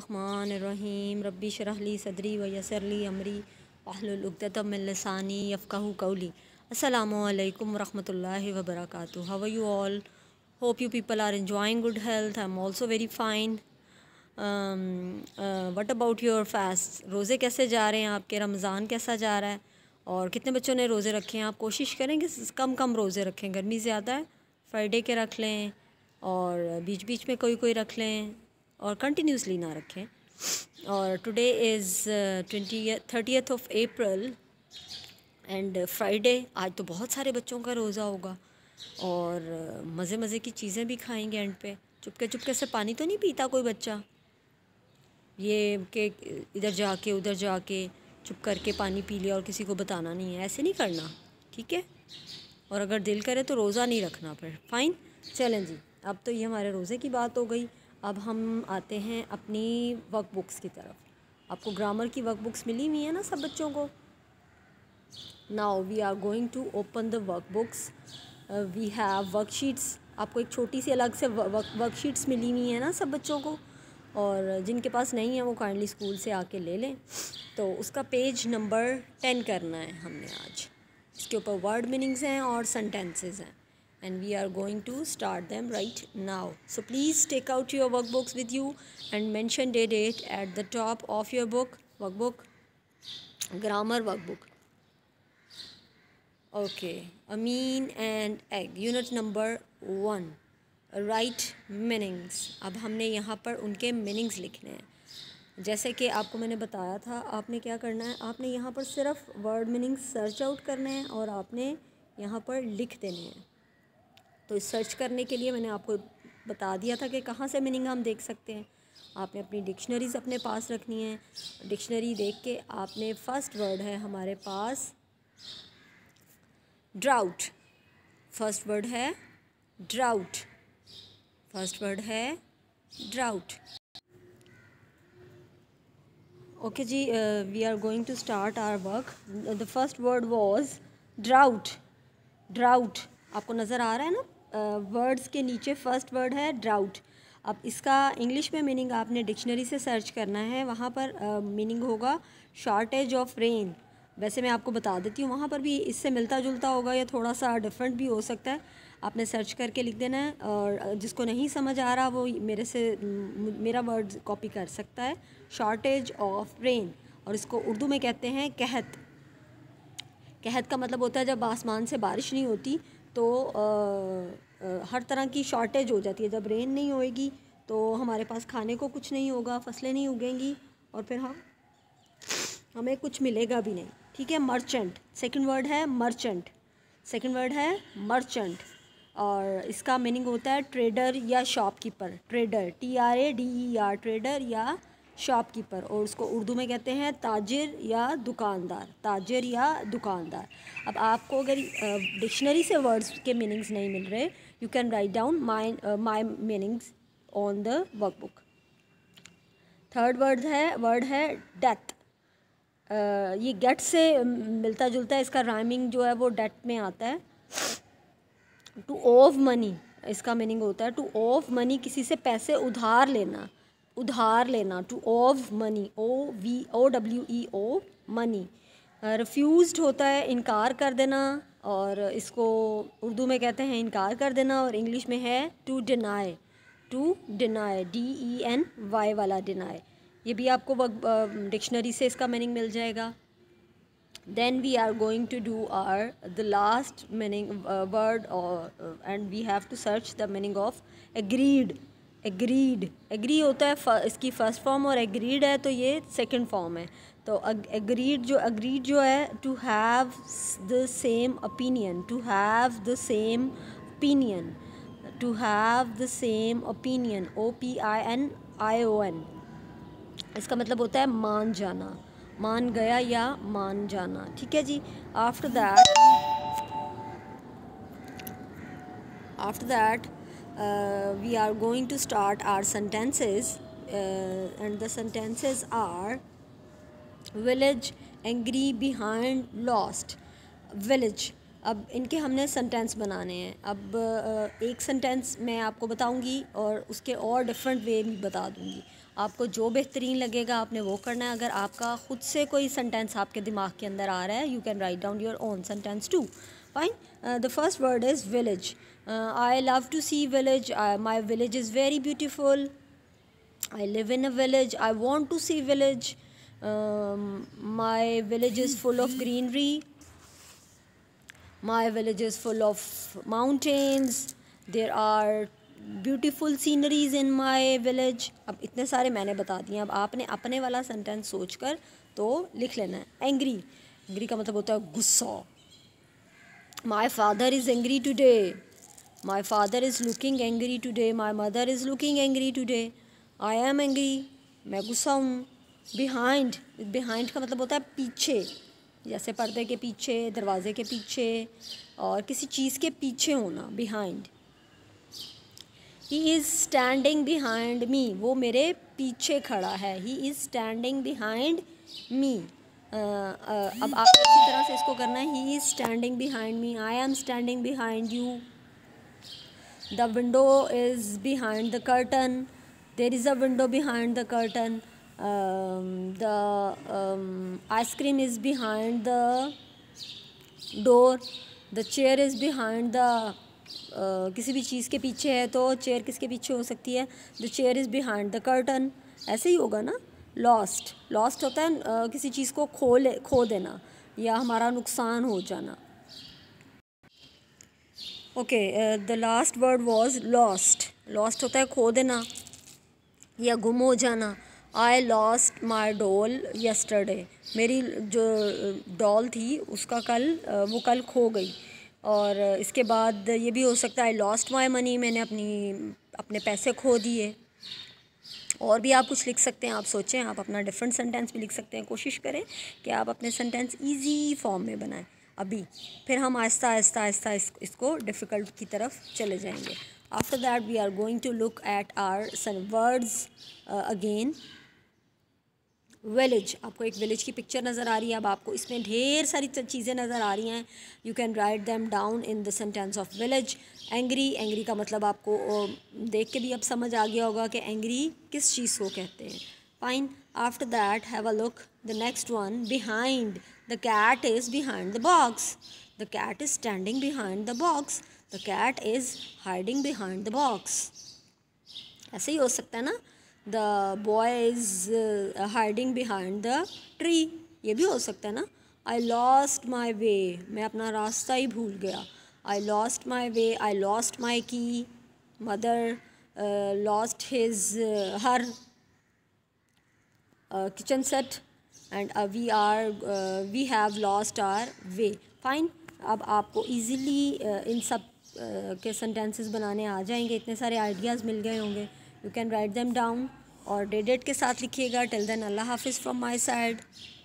रहमान रहीम रब्बी शराहली सदरी व यसरली अमरी लसानी यफ़ाहू कौली असलकम वरहमल वबरक how you all hope you people are enjoying good health I am also very fine what about your fast रोज़े कैसे जा रहे हैं आपके रमज़ान कैसा जा रहा है और कितने बच्चों ने रोज़े रखे हैं आप कोशिश करें कि कम कम रोज़े रखें गर्मी ज़्यादा है फ्राइडे के रख लें और बीच बीच में कोई कोई रख लें और कंटिन्यूसली ना रखें और today is twenty thirtieth of April and Friday आज तो बहुत सारे बच्चों का रोज़ा होगा और uh, मज़े मज़े की चीज़ें भी खाएंगे एंड पे चुपके चुपके से पानी तो नहीं पीता कोई बच्चा ये कि इधर जाके उधर जाके चुप करके पानी पी लिया और किसी को बताना नहीं है ऐसे नहीं करना ठीक है और अगर दिल करे तो रोज़ा नहीं रखना फिर फाइन चलें जी अब तो ये हमारे रोज़े की बात हो गई अब हम आते हैं अपनी वर्क बुक्स की तरफ आपको ग्रामर की वर्क बुक्स मिली हुई है ना सब बच्चों को now we are going to open the work books we have worksheets आपको एक छोटी सी अलग से वर्कशीट्स मिली हुई हैं ना सब बच्चों को और जिनके पास नहीं है वो काइंडली स्कूल से आके ले लें तो उसका पेज नंबर टेन करना है हमने आज इसके ऊपर वर्ड मीनिंग्स हैं और सेंटेंसेस हैं and we are going to start them right now. So please take out your workbooks with you and mention day date at the top of your book, workbook, grammar workbook. Okay, amin and egg, unit number 1 write meanings अब हमने यहाँ पर उनके meanings लिखने हैं जैसे कि आपको मैंने बताया था आपने क्या करना है आपने यहाँ पर सिर्फ वर्ड मीनिंग सर्च आउट करने हैं और आपने यहाँ पर लिख देने हैं तो सर्च करने के लिए मैंने आपको बता दिया था कि कहाँ से मीनिंग हम देख सकते हैं आपने अपनी डिक्शनरीज़ अपने पास रखनी है डिक्शनरी देख के आपने फ़र्स्ट वर्ड है हमारे पास ड्राउट फर्स्ट वर्ड है ड्राउट फर्स्ट वर्ड है ड्राउट ओके जी we are going to start our work the first word was drought drought आपको नज़र आ रहा है ना वर्ड्स के नीचे फर्स्ट वर्ड है ड्राउट अब इसका इंग्लिश में मीनिंग आपने डिक्शनरी से सर्च करना है वहाँ पर मीनिंग होगा शॉर्टेज ऑफ रेन वैसे मैं आपको बता देती हूँ वहाँ पर भी इससे मिलता जुलता होगा या थोड़ा सा डिफरेंट भी हो सकता है आपने सर्च करके लिख देना है और जिसको नहीं समझ आ रहा वो मेरे से मेरा वर्ड कॉपी कर सकता है शॉर्टेज ऑफ रेन और इसको उर्दू में कहते हैं कहत कहत का मतलब होता है जब आसमान से बारिश नहीं होती तो आ, आ, हर तरह की शॉर्टेज हो जाती है जब रेन नहीं होएगी तो हमारे पास खाने को कुछ नहीं होगा फसलें नहीं उगेंगी और फिर हम हमें कुछ मिलेगा भी नहीं ठीक है मर्चेंट सेकंड वर्ड है मर्चेंट सेकंड वर्ड है मर्चेंट और इसका मीनिंग होता है ट्रेडर या shopkeeper trader T R A D E R trader या शॉपकीपर और उसको उर्दू में कहते हैं ताजिर या दुकानदार ताजिर या दुकानदार अब आपको अगर डिक्शनरी से वर्ड्स के मीनिंग्स नहीं मिल रहे you can write down my my meanings on the workbook third word है वर्ड है डेथ ये गेट से मिलता जुलता है इसका राइमिंग जो है वो डेट में आता है टू ऑफ मनी इसका मीनिंग होता है टू ऑफ मनी किसी से पैसे उधार लेना उधार लेना to owe money owe O W E owe money refuse होता है इनकार कर देना और इसको उर्दू में कहते हैं इनकार कर देना और इंग्लिश में है to deny to deny D E N Y वाला डिनाई ये भी आपको डिक्शनरी uh, से इसका मीनिंग मिल जाएगा then we are going to do our the last meaning word और and we have to search the meaning of agreed agreed agree होता है इसकी फ़र्स्ट फॉर्म और एग्रीड है तो ये सेकंड फॉर्म है तो एग्रीड जो एग्रीड जो है to have the same opinion to have the same opinion to have the same opinion O P I N I O N इसका मतलब होता है मान जाना मान गया या मान जाना ठीक है जी after that after that uh, we are going to start our sentences uh, and the sentences are village angry behind lost village अब इनके हमने सेंटेंस बनाने हैं अब uh, एक सेंटेंस मैं आपको बताऊंगी और उसके और डिफरेंट वे भी बता दूंगी आपको जो बेहतरीन लगेगा आपने वो करना है अगर आपका ख़ुद से कोई सेंटेंस आपके दिमाग के अंदर आ रहा है you can write down your own sentence too fine the first word is village I love to see village my village is very beautiful I live in a village I want to see village my village is full of greenery my village is full of mountains there are beautiful sceneries in my village अब इतने सारे मैंने बता दिए अब आपने अपने वाला सेंटेंस सोच कर तो लिख लेना है एंग्री एंग्री का मतलब होता है गुस्सा my father is angry today my father is looking angry today my mother is looking angry today I am angry मैं गुस्सा हूँ बिहाइंड बिहाइंड का मतलब होता है पीछे जैसे पर्दे के पीछे दरवाजे के पीछे और किसी चीज़ के पीछे होना behind he is standing behind me वो मेरे पीछे खड़ा है he is standing behind me अब आप इसी तरह से इसको करना है he is standing behind me I am standing behind you the window is behind the curtain there is a window behind the curtain the ice cream is behind the door the chair is behind the किसी भी चीज़ के पीछे है तो chair किसके पीछे हो सकती है the chair is behind the curtain ऐसे ही होगा ना लॉस्ट लॉस्ट होता है uh, किसी चीज़ को खो ले खो देना या हमारा नुकसान हो जाना okay the last word was lost lost होता है खो देना या गुम हो जाना I lost my doll yesterday मेरी जो डॉल uh, थी उसका कल uh, वो कल खो गई और uh, इसके बाद ये भी हो सकता है आई लॉस्ट माई मनी मैंने अपनी अपने पैसे खो दिए और भी आप कुछ लिख सकते हैं आप सोचें आप अपना डिफरेंट सेंटेंस भी लिख सकते हैं कोशिश करें कि आप अपने सेंटेंस इजी फॉर्म में बनाएं अभी फिर हम आहिस्ता आहिस्ता आहिस्ता इसको डिफ़िकल्ट की तरफ चले जाएंगे after that we are going to look at our some words again village आपको एक विलेज की पिक्चर नज़र आ रही है अब आपको इसमें ढेर सारी चीज़ें नज़र आ रही हैं you can write them down in the sentence of village angry angry का मतलब आपको देख के भी अब समझ आ गया होगा कि एंग्री किस चीज़ को कहते हैं Fine. After that, have a look. The next one, behind. The cat is behind the box. The cat is standing behind the box. The cat is hiding behind the box. ऐसे ही हो सकता है ना the uh, hiding behind the tree the tree ये भी हो सकता है ना lost my way. वे मैं अपना रास्ता ही भूल गया आई lost my way I lost my key mother lost his her. Kitchen set and we are we have lost our way fine अब आपको ईजीली uh, इन सब uh, के सेंटेंसेस बनाने आ जाएंगे इतने सारे आइडियाज़ मिल गए होंगे you can write them down और डेडेट के साथ लिखिएगा टिल देन अल्लाह हाफिज़ फ्रॉम माई साइड